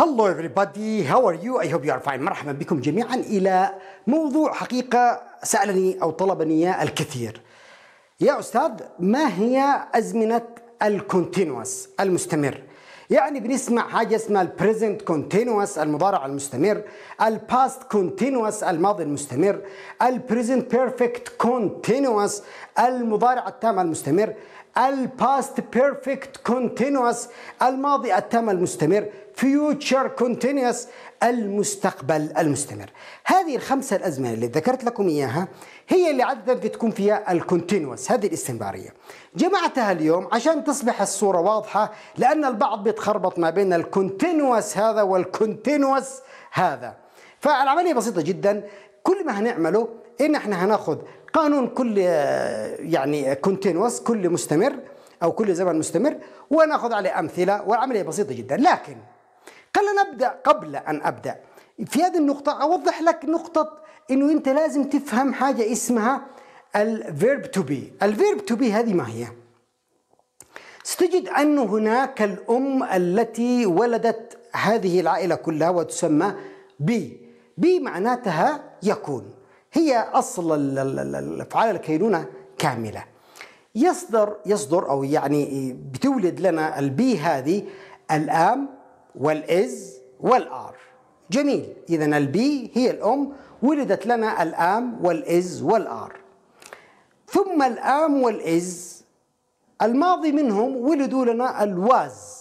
Hello everybody how are you I hope you are fine مرحبا بكم جميعا إلى موضوع حقيقة سألني أو طلبني الكثير يا أستاذ ما هي أزمنة الكونتينوس المستمر يعني بنسمع حاجه اسمها present continuous المضارع المستمر past continuous الماضي المستمر present perfect continuous المضارع التام المستمر past perfect continuous الماضي التام المستمر future continuous المستقبل المستمر هذه الخمسة الأزمنة اللي ذكرت لكم إياها هي اللي عادة بتكون فيها الكونتينوس هذه الاستمرارية جمعتها اليوم عشان تصبح الصورة واضحة لأن البعض بيتخربط ما بين الكونتينوس هذا والكونتينوس هذا فالعملية بسيطة جدا كل ما هنعمله إن إحنا هناخد قانون كل يعني كونتينوس كل مستمر أو كل زمن مستمر وناخذ عليه أمثلة والعملية بسيطة جدا لكن خلينا نبدأ قبل أن أبدأ في هذه النقطة أوضح لك نقطة أنه أنت لازم تفهم حاجة اسمها الفيرب تو بي الفيرب تو بي هذه ما هي؟ ستجد أن هناك الأم التي ولدت هذه العائلة كلها وتسمى بي بي معناتها يكون هي أصل الأفعال الكينونة كاملة يصدر يصدر أو يعني بتولد لنا البي هذه الآم والإز والآر جميل إذا البي هي الأم ولدت لنا الآم والإز والآر ثم الآم والإز الماضي منهم ولدوا لنا الواز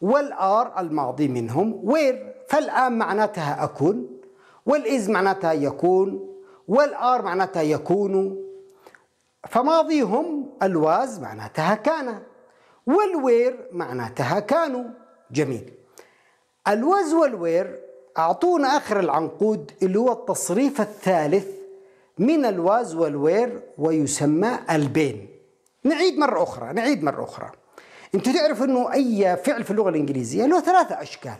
والآر الماضي منهم وير فالآم معناتها أكون والإز معناتها يكون والآر معناتها يكون فماضيهم الواز معناتها كان والوير معناتها كانوا جميل الوز والوير أعطونا آخر العنقود اللي هو التصريف الثالث من الواز والوير ويسمى البين نعيد مرة أخرى نعيد مرة أخرى أنتوا تعرفوا أنه أي فعل في اللغة الإنجليزية له ثلاثة أشكال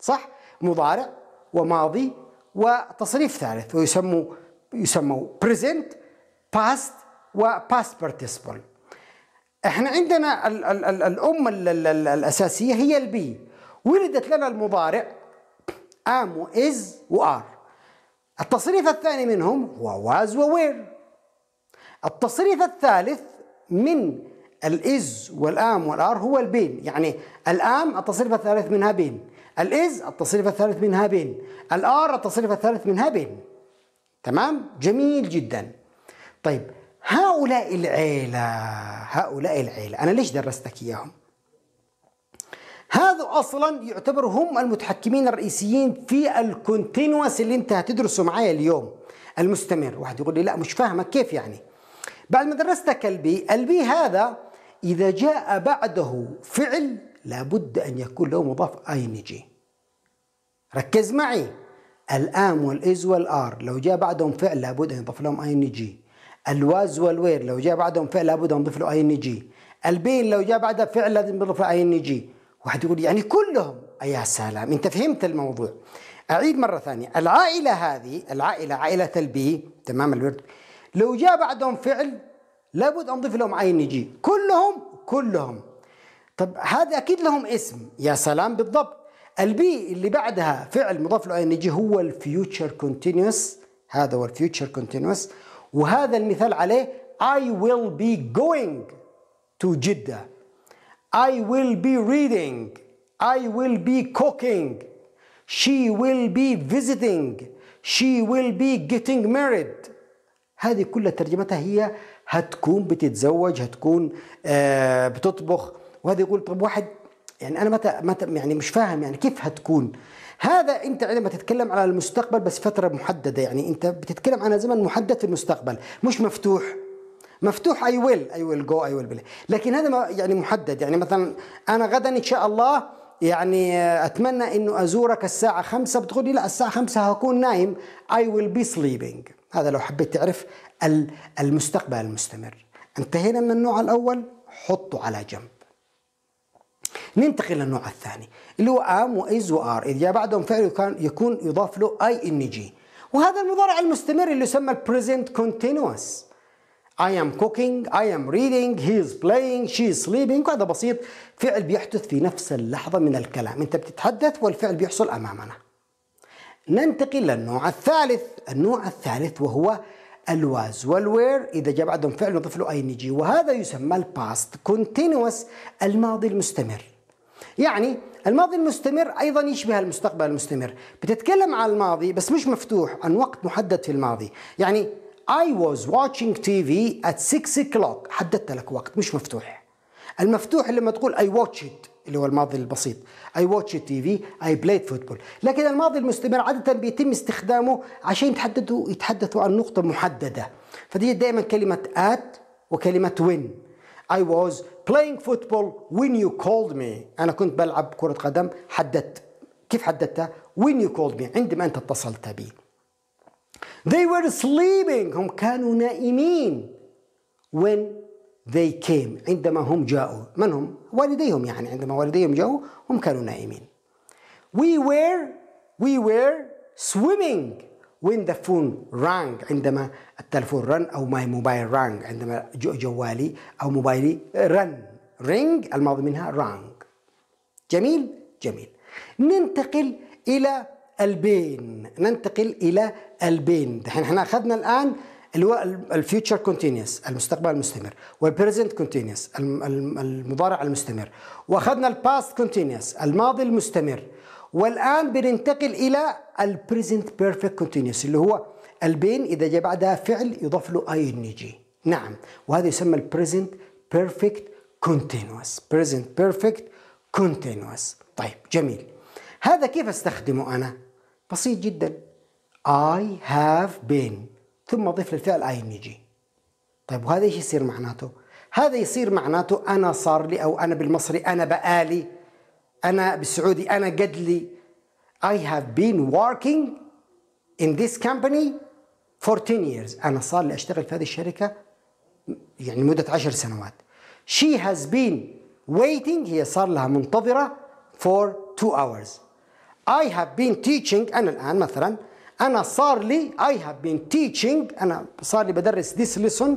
صح؟ مضارع وماضي وتصريف ثالث ويسموا يسموا present past و past participle احنا عندنا الـ الـ الـ الام الـ الـ الـ الاساسيه هي البي ولدت لنا المضارع ام واز وار التصريف الثاني منهم هو واز ووير التصريف الثالث من الإز والآم والآر هو البين يعني الآم التصريف الثالث منها بين الإز التصريف الثالث منها بين الآر التصريف الثالث منها بين تمام جميل جدا طيب هؤلاء العيلة هؤلاء العيلة أنا ليش درستك إياهم هذا أصلا يعتبر هم المتحكمين الرئيسيين في الكونتينوس اللي أنت هتدرسه معايا اليوم المستمر واحد يقول لي لا مش فاهمك كيف يعني بعد ما درستك البي البي هذا إذا جاء بعده فعل لابد أن يكون له مضاف أينجي ركز معي الام والاز والار لو جاء بعدهم فعل لابد ان يضاف لهم اي ان جي الواز والوير لو جاء بعدهم فعل لابد ان نضيف له اي ان جي البين لو جاء بعدها فعل لازم نضيف له اي ان جي واحد يقول يعني كلهم يا سلام انت فهمت الموضوع اعيد مره ثانيه العائله هذه العائله عائله البي تمام الورد لو جاء بعدهم فعل لابد ان نضيف لهم اي ان جي كلهم كلهم طب هذا اكيد لهم اسم يا سلام بالضبط البي اللي بعدها فعل مضاف له اي ان جي هو الفيوتشر كونتينوس هذا هو الفيوتشر كونتينوس وهذا المثال عليه I will be going to جدة I will be reading I will be cooking she will be visiting she will be getting married هذه كلها ترجمتها هي هتكون بتتزوج هتكون آه بتطبخ وهذا يقول طب واحد يعني انا متى متى يعني مش فاهم يعني كيف هتكون هذا انت عندما تتكلم على المستقبل بس فتره محدده يعني انت بتتكلم عن زمن محدد في المستقبل مش مفتوح مفتوح اي ويل اي ويل جو اي ويل لكن هذا يعني محدد يعني مثلا انا غدا ان شاء الله يعني اتمنى انه ازورك الساعه 5 بتقول لي لا الساعه 5 هكون نايم اي ويل بي سليبنج هذا لو حبيت تعرف المستقبل المستمر انتهينا من النوع الاول حطه على جنب ننتقل للنوع الثاني اللي هو ام واز وار اذ جاء بعدهم فعل كان يكون يضاف له اي ان جي وهذا المضارع المستمر اللي يسمى البريزنت كونتينوس I am cooking, I am reading, he is playing, she is sleeping وهذا بسيط فعل بيحدث في نفس اللحظة من الكلام أنت بتتحدث والفعل بيحصل أمامنا ننتقل للنوع الثالث النوع الثالث وهو الواز والوير إذا جاء بعدهم فعل نضيف له أي نجي وهذا يسمى الباست كونتينوس الماضي المستمر يعني الماضي المستمر ايضا يشبه المستقبل المستمر بتتكلم عن الماضي بس مش مفتوح عن وقت محدد في الماضي يعني I was watching TV at 6 o'clock حددت لك وقت مش مفتوح المفتوح لما تقول I watched اللي هو الماضي البسيط I watched TV I played football لكن الماضي المستمر عادة بيتم استخدامه عشان يتحدثوا يتحدثوا عن نقطة محددة فدي دائما كلمة at وكلمة when I was playing football when you called me أنا كنت بلعب كرة قدم حددت كيف حددتها when you called me عندما أنت اتصلت بي they were sleeping هم كانوا نائمين when they came عندما هم جاءوا من هم والديهم يعني عندما والديهم جاءوا هم كانوا نائمين we were we were swimming وين ذا فون رانج عندما التلفون رن او ماي موبايل رانج عندما جوالي او موبايلي رن رينج الماضي منها رانج جميل جميل ننتقل الى البين ننتقل الى البين دحين احنا اخذنا الان اللي هو الفيوتشر كونتينيوس المستقبل المستمر والبريزنت كونتينيوس المضارع المستمر واخذنا الباست كونتينيوس الماضي المستمر والآن بننتقل إلى البريزنت بيرفكت كونتينيوس اللي هو البين إذا جاء بعدها فعل يضاف له اي ان جي نعم وهذا يسمى البريزنت بيرفكت كونتينوس بريزنت بيرفكت كونتينوس طيب جميل هذا كيف استخدمه أنا؟ بسيط جدا اي هاف بين ثم أضيف للفعل اي ان جي طيب وهذا ايش يصير معناته؟ هذا يصير معناته أنا صار لي أو أنا بالمصري أنا بقالي انا بالسعودي انا قد لي I have been working in this company for 10 years انا صار لي اشتغل في هذه الشركه يعني مدة 10 سنوات she has been waiting هي صار لها منتظره for two hours I have been teaching انا الان مثلا انا صار لي I have been teaching انا صار لي بدرس this lesson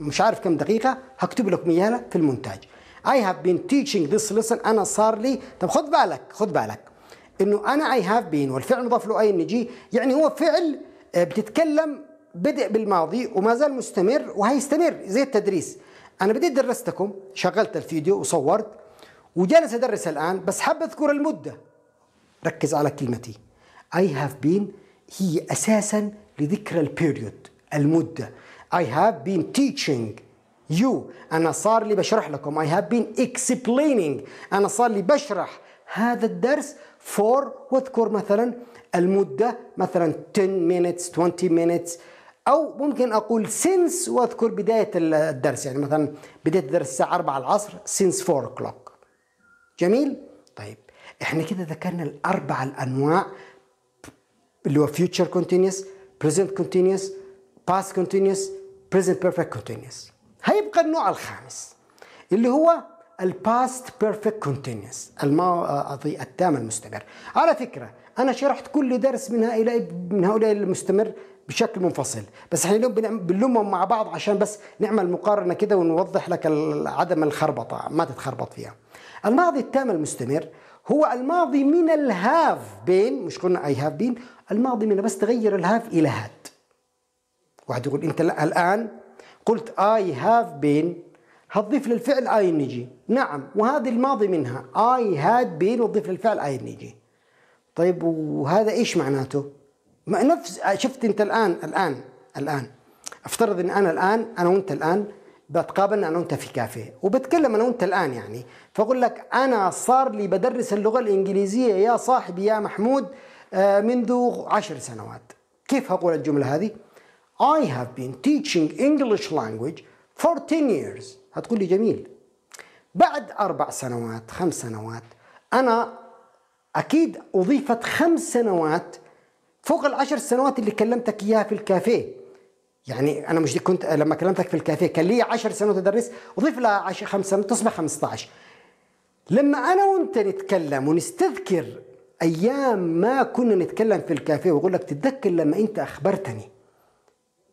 مش عارف كم دقيقه هكتب لكم اياها في المونتاج I have been teaching this lesson أنا صار لي طب خد بالك خد بالك إنه أنا I have been والفعل مضاف له أي إن جي يعني هو فعل آه، بتتكلم بدء بالماضي وما زال مستمر وهيستمر زي التدريس أنا بديت درستكم شغلت الفيديو وصورت وجالس أدرس الآن بس حاب أذكر المدة ركز على كلمتي I have been هي أساسا لذكرى البيريود المدة I have been teaching يو أنا صار لي بشرح لكم I have been explaining أنا صار لي بشرح هذا الدرس for واذكر مثلا المدة مثلا 10 minutes 20 minutes أو ممكن أقول since وأذكر بداية الدرس يعني مثلا بداية الدرس الساعة 4 العصر since 4 o'clock جميل؟ طيب احنا كده ذكرنا الأربع الأنواع اللي هو future continuous present continuous past continuous present perfect continuous هيبقى النوع الخامس اللي هو الباست بيرفكت كونتينيوس الماضي آه، آه، التام المستمر على فكره انا شرحت كل درس من هؤلاء من هؤلاء المستمر بشكل منفصل بس احنا اليوم بنلمهم مع بعض عشان بس نعمل مقارنه كده ونوضح لك عدم الخربطه ما تتخربط فيها الماضي التام المستمر هو الماضي من الهاف بين مش قلنا اي هاف بين الماضي من بس تغير الهاف الى هاد واحد يقول انت الان قلت I have been هتضيف للفعل ING نعم وهذه الماضي منها I had been وتضيف للفعل ING طيب وهذا ايش معناته؟ ما نفس شفت انت الان الان الان افترض ان انا الان انا وانت الان بتقابلنا انا وانت في كافيه وبتكلم انا وانت الان يعني فاقول لك انا صار لي بدرس اللغه الانجليزيه يا صاحبي يا محمود آه، منذ عشر سنوات كيف هقول الجمله هذه؟ I have been teaching English language for 10 years هتقول لي جميل بعد أربع سنوات خمس سنوات أنا أكيد أضيفت خمس سنوات فوق العشر سنوات اللي كلمتك إياها في الكافيه يعني أنا مش كنت لما كلمتك في الكافيه كان لي 10 سنوات أدرس أضيف لها عشر خمس سنوات تصبح 15 لما أنا وأنت نتكلم ونستذكر أيام ما كنا نتكلم في الكافيه وأقول لك تتذكر لما أنت أخبرتني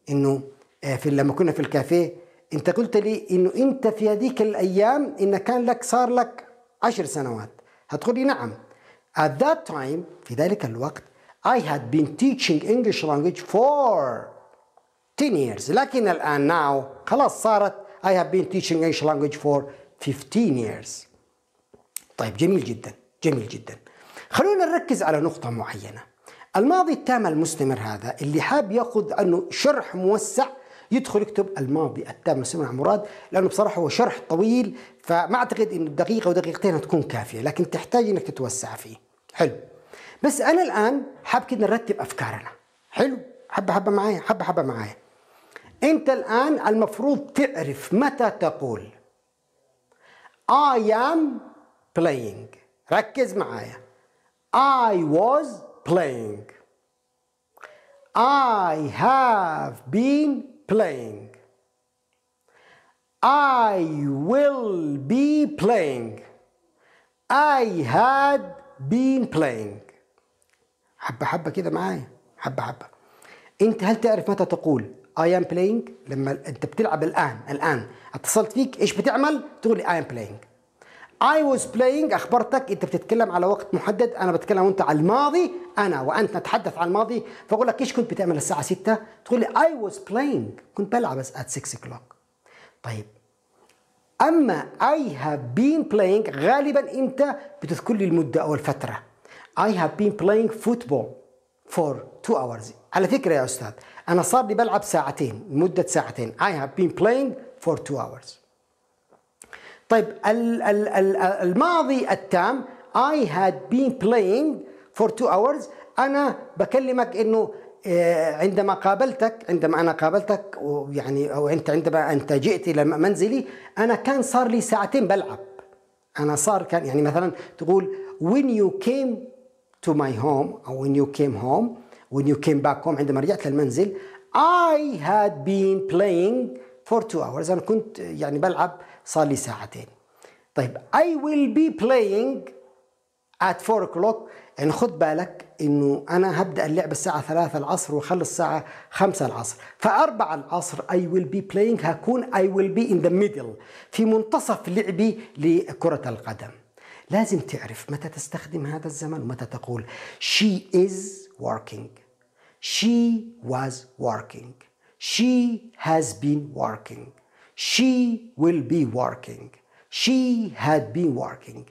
انه آه، في لما كنا في الكافيه انت قلت لي انه انت في هذيك الايام ان كان لك صار لك عشر سنوات هتقول لي نعم at that time في ذلك الوقت I had been teaching English language for 10 years لكن الآن now خلاص صارت I have been teaching English language for 15 years طيب جميل جدا جميل جدا خلونا نركز على نقطة معينة الماضي التام المستمر هذا اللي حاب ياخذ عنه شرح موسع يدخل يكتب الماضي التام المستمر عن مراد لانه بصراحه هو شرح طويل فما اعتقد انه دقيقه ودقيقتين هتكون كافيه لكن تحتاج انك تتوسع فيه حلو بس انا الان حاب كده نرتب افكارنا حلو حبه حبه معايا حبه حبه معايا انت الان المفروض تعرف متى تقول I am playing ركز معايا I was playing. I have been playing. I will be playing. I had been playing. حبة حبة كده معايا حبة حبة أنت هل تعرف متى تقول I am playing لما أنت بتلعب الآن الآن اتصلت فيك إيش بتعمل تقول لي I am playing I was playing أخبرتك أنت بتتكلم على وقت محدد أنا بتكلم وأنت على الماضي أنا وأنت نتحدث عن الماضي فأقول لك إيش كنت بتعمل الساعة 6 تقول لي I was playing كنت بلعب بس at 6 o'clock طيب أما I have been playing غالبا أنت بتذكر لي المدة أو الفترة I have been playing football for 2 hours على فكرة يا أستاذ أنا صار لي بلعب ساعتين مدة ساعتين I have been playing for 2 hours طيب الماضي التام I had been playing for two hours أنا بكلمك إنه آه، عندما قابلتك عندما أنا قابلتك ويعني أو أنت عندما أنت جئت إلى منزلي أنا كان صار لي ساعتين بلعب أنا صار كان يعني مثلا تقول when you came to my home أو when you came home when you came back home عندما رجعت للمنزل I had been playing for two hours أنا كنت يعني بلعب صار لي ساعتين طيب I will be playing at 4 o'clock يعني خد بالك انه انا هبدا اللعبه الساعه 3 العصر واخلص الساعه 5 العصر ف4 العصر I will be playing هكون I will be in the middle في منتصف لعبي لكره القدم لازم تعرف متى تستخدم هذا الزمن ومتى تقول she is working she was working she has been working she will be working she had been working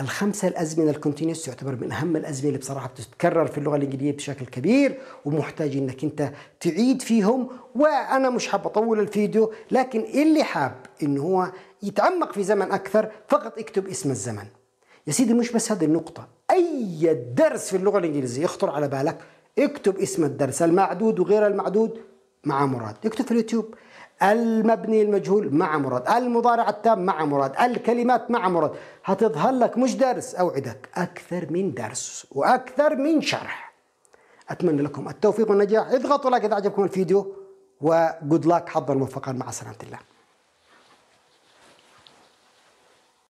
الخمسة الأزمنة الكونتينيوس يعتبر من أهم الأزمنة اللي بصراحة بتتكرر في اللغة الإنجليزية بشكل كبير ومحتاج إنك أنت تعيد فيهم وأنا مش حاب أطول الفيديو لكن اللي حاب إن هو يتعمق في زمن أكثر فقط اكتب اسم الزمن يا سيدي مش بس هذه النقطة أي درس في اللغة الإنجليزية يخطر على بالك اكتب اسم الدرس المعدود وغير المعدود مع مراد اكتب في اليوتيوب المبني المجهول مع مراد المضارع التام مع مراد الكلمات مع مراد هتظهر لك مش درس أوعدك أكثر من درس وأكثر من شرح أتمنى لكم التوفيق والنجاح اضغطوا لايك إذا عجبكم الفيديو وجود لك حظا موفقا مع سلامة الله